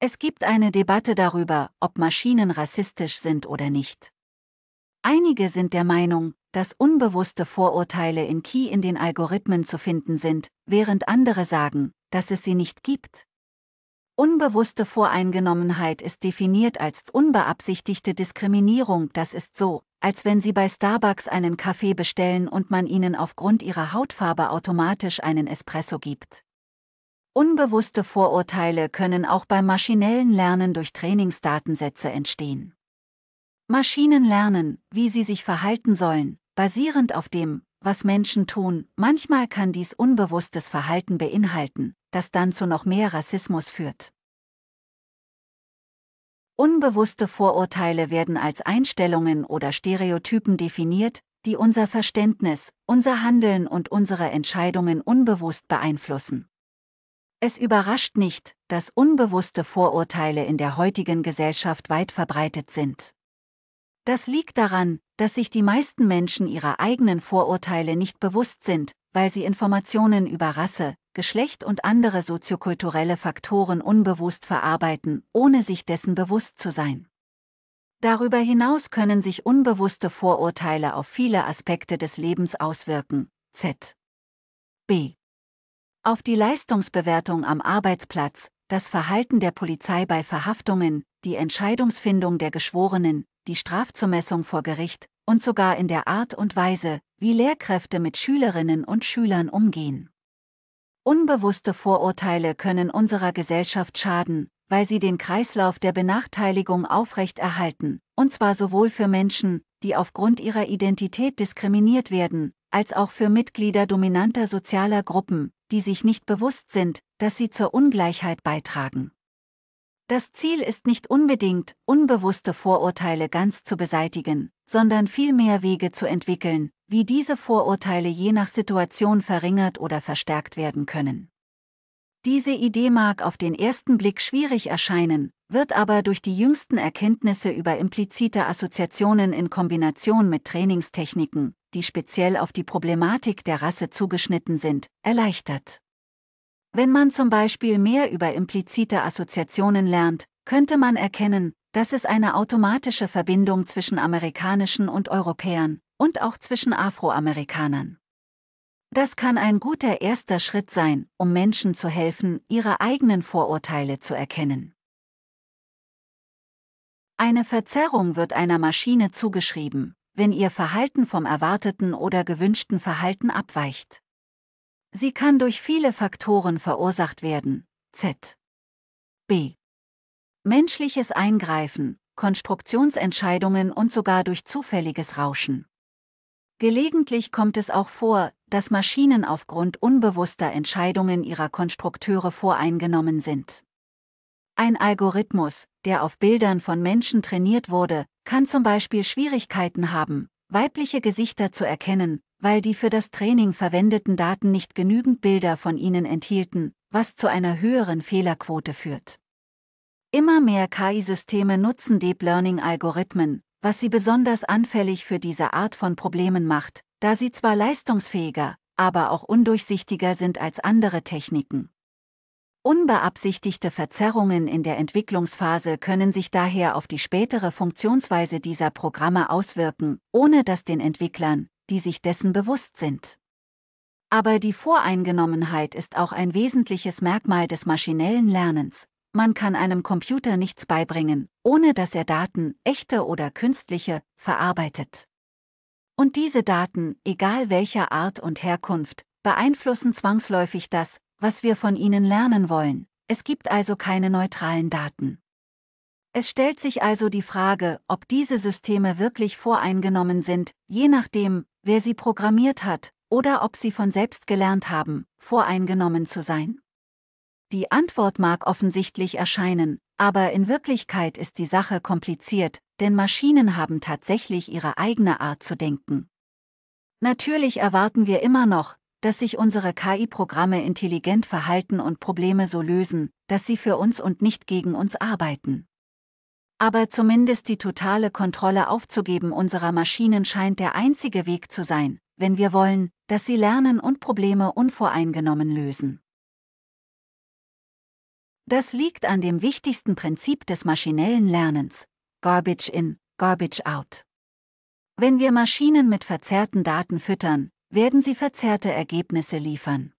Es gibt eine Debatte darüber, ob Maschinen rassistisch sind oder nicht. Einige sind der Meinung, dass unbewusste Vorurteile in Key in den Algorithmen zu finden sind, während andere sagen, dass es sie nicht gibt. Unbewusste Voreingenommenheit ist definiert als unbeabsichtigte Diskriminierung, das ist so, als wenn Sie bei Starbucks einen Kaffee bestellen und man Ihnen aufgrund Ihrer Hautfarbe automatisch einen Espresso gibt. Unbewusste Vorurteile können auch beim maschinellen Lernen durch Trainingsdatensätze entstehen. Maschinen lernen, wie sie sich verhalten sollen, basierend auf dem, was Menschen tun, manchmal kann dies unbewusstes Verhalten beinhalten, das dann zu noch mehr Rassismus führt. Unbewusste Vorurteile werden als Einstellungen oder Stereotypen definiert, die unser Verständnis, unser Handeln und unsere Entscheidungen unbewusst beeinflussen. Es überrascht nicht, dass unbewusste Vorurteile in der heutigen Gesellschaft weit verbreitet sind. Das liegt daran, dass sich die meisten Menschen ihrer eigenen Vorurteile nicht bewusst sind, weil sie Informationen über Rasse, Geschlecht und andere soziokulturelle Faktoren unbewusst verarbeiten, ohne sich dessen bewusst zu sein. Darüber hinaus können sich unbewusste Vorurteile auf viele Aspekte des Lebens auswirken. Z. B. Auf die Leistungsbewertung am Arbeitsplatz, das Verhalten der Polizei bei Verhaftungen, die Entscheidungsfindung der Geschworenen, die Strafzumessung vor Gericht und sogar in der Art und Weise, wie Lehrkräfte mit Schülerinnen und Schülern umgehen. Unbewusste Vorurteile können unserer Gesellschaft schaden, weil sie den Kreislauf der Benachteiligung aufrechterhalten, und zwar sowohl für Menschen, die aufgrund ihrer Identität diskriminiert werden, als auch für Mitglieder dominanter sozialer Gruppen, die sich nicht bewusst sind, dass sie zur Ungleichheit beitragen. Das Ziel ist nicht unbedingt, unbewusste Vorurteile ganz zu beseitigen, sondern vielmehr Wege zu entwickeln, wie diese Vorurteile je nach Situation verringert oder verstärkt werden können. Diese Idee mag auf den ersten Blick schwierig erscheinen, wird aber durch die jüngsten Erkenntnisse über implizite Assoziationen in Kombination mit Trainingstechniken, die speziell auf die Problematik der Rasse zugeschnitten sind, erleichtert. Wenn man zum Beispiel mehr über implizite Assoziationen lernt, könnte man erkennen, dass es eine automatische Verbindung zwischen amerikanischen und Europäern und auch zwischen Afroamerikanern. Das kann ein guter erster Schritt sein, um Menschen zu helfen, ihre eigenen Vorurteile zu erkennen. Eine Verzerrung wird einer Maschine zugeschrieben, wenn ihr Verhalten vom erwarteten oder gewünschten Verhalten abweicht. Sie kann durch viele Faktoren verursacht werden. Z. B. Menschliches Eingreifen, Konstruktionsentscheidungen und sogar durch zufälliges Rauschen. Gelegentlich kommt es auch vor, dass Maschinen aufgrund unbewusster Entscheidungen ihrer Konstrukteure voreingenommen sind. Ein Algorithmus, der auf Bildern von Menschen trainiert wurde, kann zum Beispiel Schwierigkeiten haben, weibliche Gesichter zu erkennen, weil die für das Training verwendeten Daten nicht genügend Bilder von ihnen enthielten, was zu einer höheren Fehlerquote führt. Immer mehr KI-Systeme nutzen Deep Learning-Algorithmen, was sie besonders anfällig für diese Art von Problemen macht, da sie zwar leistungsfähiger, aber auch undurchsichtiger sind als andere Techniken. Unbeabsichtigte Verzerrungen in der Entwicklungsphase können sich daher auf die spätere Funktionsweise dieser Programme auswirken, ohne dass den Entwicklern, die sich dessen bewusst sind. Aber die Voreingenommenheit ist auch ein wesentliches Merkmal des maschinellen Lernens. Man kann einem Computer nichts beibringen, ohne dass er Daten, echte oder künstliche, verarbeitet. Und diese Daten, egal welcher Art und Herkunft, beeinflussen zwangsläufig das, was wir von ihnen lernen wollen. Es gibt also keine neutralen Daten. Es stellt sich also die Frage, ob diese Systeme wirklich voreingenommen sind, je nachdem, wer sie programmiert hat, oder ob sie von selbst gelernt haben, voreingenommen zu sein. Die Antwort mag offensichtlich erscheinen, aber in Wirklichkeit ist die Sache kompliziert, denn Maschinen haben tatsächlich ihre eigene Art zu denken. Natürlich erwarten wir immer noch, dass sich unsere KI-Programme intelligent verhalten und Probleme so lösen, dass sie für uns und nicht gegen uns arbeiten. Aber zumindest die totale Kontrolle aufzugeben unserer Maschinen scheint der einzige Weg zu sein, wenn wir wollen, dass sie lernen und Probleme unvoreingenommen lösen. Das liegt an dem wichtigsten Prinzip des maschinellen Lernens, Garbage in, Garbage out. Wenn wir Maschinen mit verzerrten Daten füttern, werden sie verzerrte Ergebnisse liefern.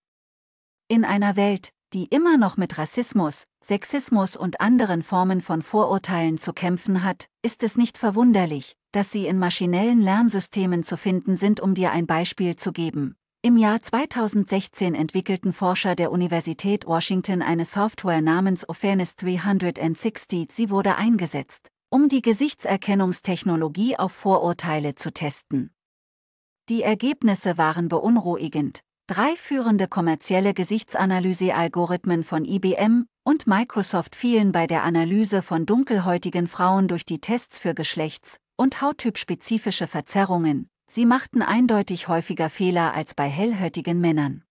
In einer Welt, die immer noch mit Rassismus, Sexismus und anderen Formen von Vorurteilen zu kämpfen hat, ist es nicht verwunderlich, dass sie in maschinellen Lernsystemen zu finden sind, um dir ein Beispiel zu geben. Im Jahr 2016 entwickelten Forscher der Universität Washington eine Software namens Ophairness 360. Sie wurde eingesetzt, um die Gesichtserkennungstechnologie auf Vorurteile zu testen. Die Ergebnisse waren beunruhigend. Drei führende kommerzielle Gesichtsanalyse-Algorithmen von IBM und Microsoft fielen bei der Analyse von dunkelhäutigen Frauen durch die Tests für geschlechts- und hauttypspezifische Verzerrungen. Sie machten eindeutig häufiger Fehler als bei hellhäutigen Männern.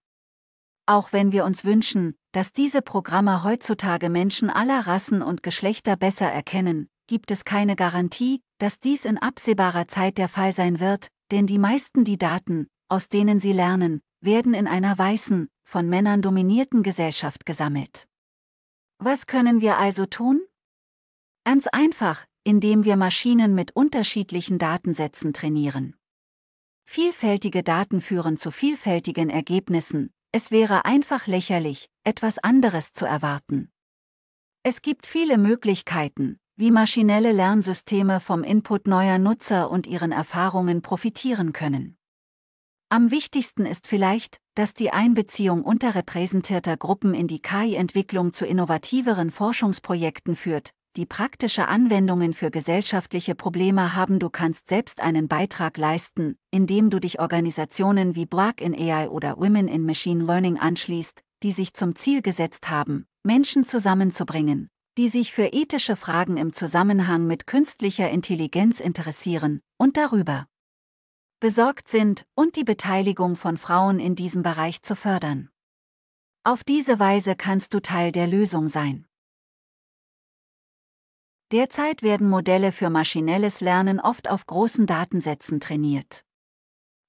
Auch wenn wir uns wünschen, dass diese Programme heutzutage Menschen aller Rassen und Geschlechter besser erkennen, gibt es keine Garantie, dass dies in absehbarer Zeit der Fall sein wird, denn die meisten die Daten, aus denen sie lernen, werden in einer weißen, von Männern dominierten Gesellschaft gesammelt. Was können wir also tun? Ganz einfach, indem wir Maschinen mit unterschiedlichen Datensätzen trainieren. Vielfältige Daten führen zu vielfältigen Ergebnissen, es wäre einfach lächerlich, etwas anderes zu erwarten. Es gibt viele Möglichkeiten, wie maschinelle Lernsysteme vom Input neuer Nutzer und ihren Erfahrungen profitieren können. Am wichtigsten ist vielleicht, dass die Einbeziehung unterrepräsentierter Gruppen in die KI-Entwicklung zu innovativeren Forschungsprojekten führt, die praktische Anwendungen für gesellschaftliche Probleme haben. Du kannst selbst einen Beitrag leisten, indem du dich Organisationen wie Black in AI oder Women in Machine Learning anschließt, die sich zum Ziel gesetzt haben, Menschen zusammenzubringen, die sich für ethische Fragen im Zusammenhang mit künstlicher Intelligenz interessieren und darüber besorgt sind und die Beteiligung von Frauen in diesem Bereich zu fördern. Auf diese Weise kannst du Teil der Lösung sein. Derzeit werden Modelle für maschinelles Lernen oft auf großen Datensätzen trainiert.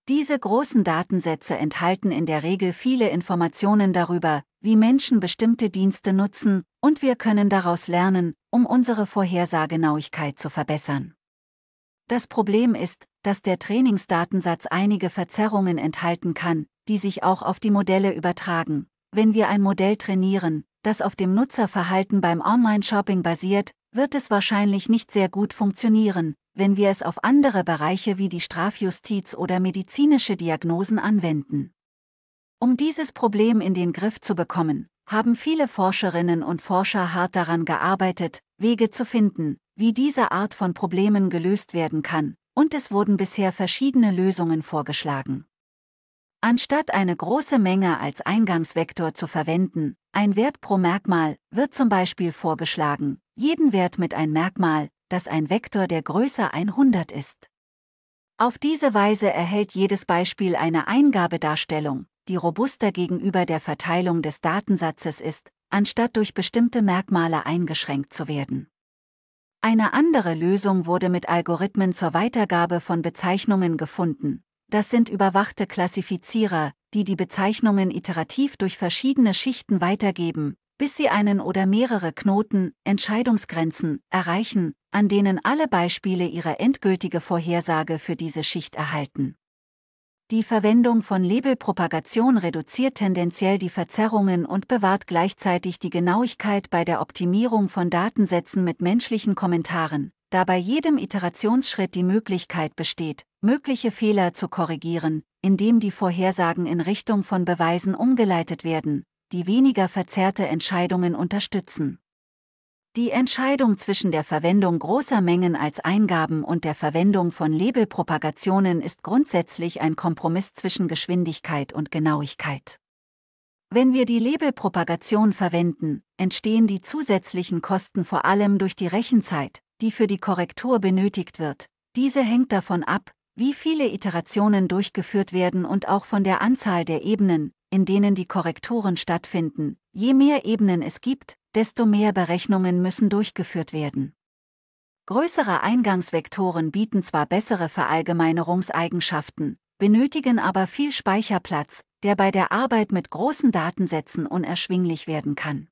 Diese großen Datensätze enthalten in der Regel viele Informationen darüber, wie Menschen bestimmte Dienste nutzen, und wir können daraus lernen, um unsere Vorhersagenauigkeit zu verbessern. Das Problem ist, dass der Trainingsdatensatz einige Verzerrungen enthalten kann, die sich auch auf die Modelle übertragen. Wenn wir ein Modell trainieren, das auf dem Nutzerverhalten beim Online-Shopping basiert, wird es wahrscheinlich nicht sehr gut funktionieren, wenn wir es auf andere Bereiche wie die Strafjustiz oder medizinische Diagnosen anwenden. Um dieses Problem in den Griff zu bekommen, haben viele Forscherinnen und Forscher hart daran gearbeitet, Wege zu finden, wie diese Art von Problemen gelöst werden kann, und es wurden bisher verschiedene Lösungen vorgeschlagen. Anstatt eine große Menge als Eingangsvektor zu verwenden, ein Wert pro Merkmal, wird zum Beispiel vorgeschlagen, jeden Wert mit ein Merkmal, das ein Vektor der Größe 100 ist. Auf diese Weise erhält jedes Beispiel eine Eingabedarstellung, die robuster gegenüber der Verteilung des Datensatzes ist, anstatt durch bestimmte Merkmale eingeschränkt zu werden. Eine andere Lösung wurde mit Algorithmen zur Weitergabe von Bezeichnungen gefunden. Das sind überwachte Klassifizierer, die die Bezeichnungen iterativ durch verschiedene Schichten weitergeben, bis sie einen oder mehrere Knoten, Entscheidungsgrenzen, erreichen, an denen alle Beispiele ihre endgültige Vorhersage für diese Schicht erhalten. Die Verwendung von Labelpropagation reduziert tendenziell die Verzerrungen und bewahrt gleichzeitig die Genauigkeit bei der Optimierung von Datensätzen mit menschlichen Kommentaren, da bei jedem Iterationsschritt die Möglichkeit besteht, mögliche Fehler zu korrigieren, indem die Vorhersagen in Richtung von Beweisen umgeleitet werden, die weniger verzerrte Entscheidungen unterstützen. Die Entscheidung zwischen der Verwendung großer Mengen als Eingaben und der Verwendung von Labelpropagationen ist grundsätzlich ein Kompromiss zwischen Geschwindigkeit und Genauigkeit. Wenn wir die Labelpropagation verwenden, entstehen die zusätzlichen Kosten vor allem durch die Rechenzeit, die für die Korrektur benötigt wird. Diese hängt davon ab, wie viele Iterationen durchgeführt werden und auch von der Anzahl der Ebenen, in denen die Korrekturen stattfinden. Je mehr Ebenen es gibt, desto mehr Berechnungen müssen durchgeführt werden. Größere Eingangsvektoren bieten zwar bessere Verallgemeinerungseigenschaften, benötigen aber viel Speicherplatz, der bei der Arbeit mit großen Datensätzen unerschwinglich werden kann.